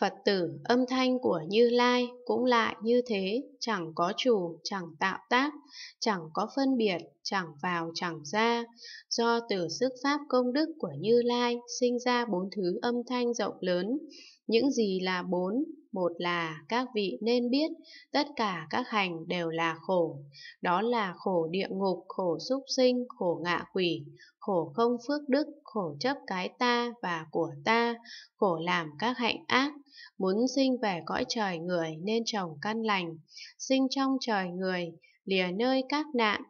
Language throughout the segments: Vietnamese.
Phật tử âm thanh của Như Lai cũng lại như thế, chẳng có chủ, chẳng tạo tác, chẳng có phân biệt, chẳng vào, chẳng ra. Do từ sức pháp công đức của Như Lai sinh ra bốn thứ âm thanh rộng lớn, những gì là bốn? Một là các vị nên biết tất cả các hành đều là khổ. Đó là khổ địa ngục, khổ súc sinh, khổ ngạ quỷ, khổ không phước đức, khổ chấp cái ta và của ta, khổ làm các hạnh ác. Muốn sinh về cõi trời người nên trồng căn lành, sinh trong trời người, lìa nơi các nạn,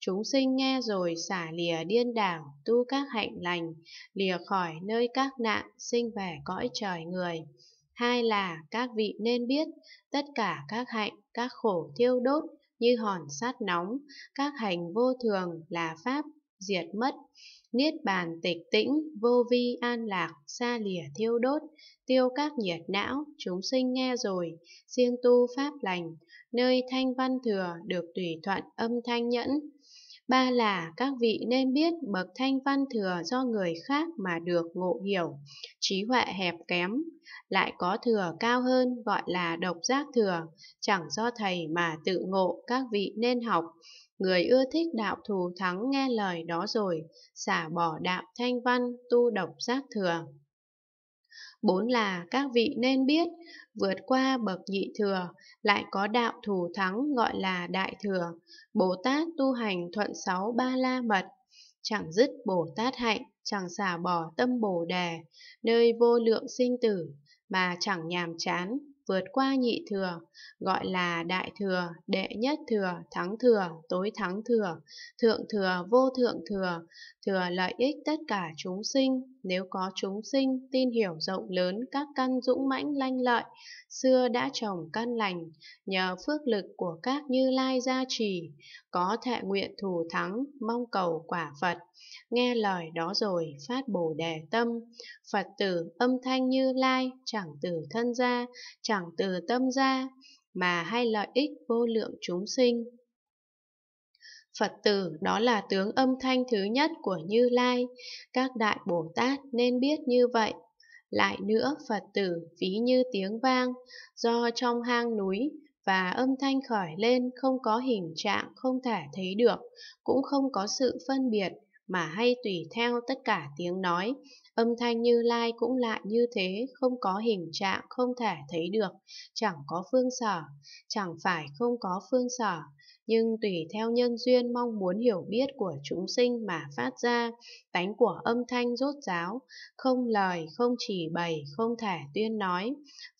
Chúng sinh nghe rồi xả lìa điên đảo, tu các hạnh lành, lìa khỏi nơi các nạn, sinh về cõi trời người. Hai là các vị nên biết, tất cả các hạnh, các khổ thiêu đốt, như hòn sắt nóng, các hành vô thường là pháp diệt mất niết bàn tịch tĩnh vô vi an lạc xa lìa thiêu đốt tiêu các nhiệt não chúng sinh nghe rồi siêng tu pháp lành nơi thanh văn thừa được tùy thuận âm thanh nhẫn Ba là các vị nên biết bậc thanh văn thừa do người khác mà được ngộ hiểu, trí huệ hẹp kém, lại có thừa cao hơn gọi là độc giác thừa, chẳng do thầy mà tự ngộ các vị nên học. Người ưa thích đạo thù thắng nghe lời đó rồi, xả bỏ đạo thanh văn tu độc giác thừa. Bốn là các vị nên biết, vượt qua bậc nhị thừa, lại có đạo thủ thắng gọi là đại thừa. Bồ Tát tu hành thuận sáu ba la mật, chẳng dứt Bồ Tát hạnh, chẳng xả bỏ tâm Bồ Đề, nơi vô lượng sinh tử, mà chẳng nhàm chán, vượt qua nhị thừa, gọi là đại thừa, đệ nhất thừa, thắng thừa, tối thắng thừa, thượng thừa, vô thượng thừa, thừa lợi ích tất cả chúng sinh, nếu có chúng sinh tin hiểu rộng lớn các căn dũng mãnh lanh lợi, xưa đã trồng căn lành, nhờ phước lực của các như lai gia trì, có thệ nguyện thù thắng, mong cầu quả Phật, nghe lời đó rồi phát bổ đề tâm, Phật tử âm thanh như lai, chẳng từ thân ra, chẳng từ tâm ra, mà hay lợi ích vô lượng chúng sinh. Phật tử đó là tướng âm thanh thứ nhất của Như Lai, các đại Bồ Tát nên biết như vậy. Lại nữa, Phật tử ví như tiếng vang, do trong hang núi và âm thanh khởi lên không có hình trạng không thể thấy được, cũng không có sự phân biệt mà hay tùy theo tất cả tiếng nói. Âm thanh như lai cũng lại như thế, không có hình trạng, không thể thấy được, chẳng có phương sở, chẳng phải không có phương sở, nhưng tùy theo nhân duyên mong muốn hiểu biết của chúng sinh mà phát ra, tánh của âm thanh rốt ráo, không lời, không chỉ bày, không thể tuyên nói.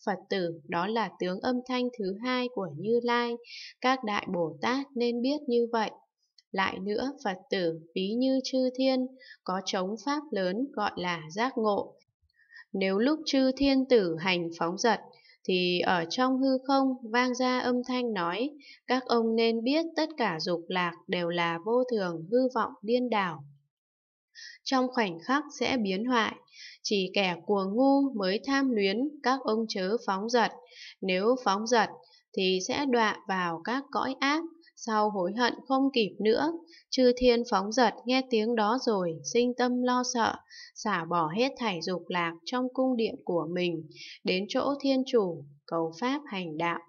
Phật tử đó là tướng âm thanh thứ hai của Như Lai, các đại Bồ Tát nên biết như vậy. Lại nữa, Phật tử ví như chư thiên, có chống pháp lớn gọi là giác ngộ. Nếu lúc chư thiên tử hành phóng giật, thì ở trong hư không vang ra âm thanh nói, các ông nên biết tất cả dục lạc đều là vô thường, hư vọng, điên đảo. Trong khoảnh khắc sẽ biến hoại, chỉ kẻ cuồng ngu mới tham luyến các ông chớ phóng giật, nếu phóng giật thì sẽ đọa vào các cõi ác, sau hối hận không kịp nữa. Chư thiên phóng giật nghe tiếng đó rồi, sinh tâm lo sợ, xả bỏ hết thảy dục lạc trong cung điện của mình, đến chỗ thiên chủ, cầu pháp hành đạo.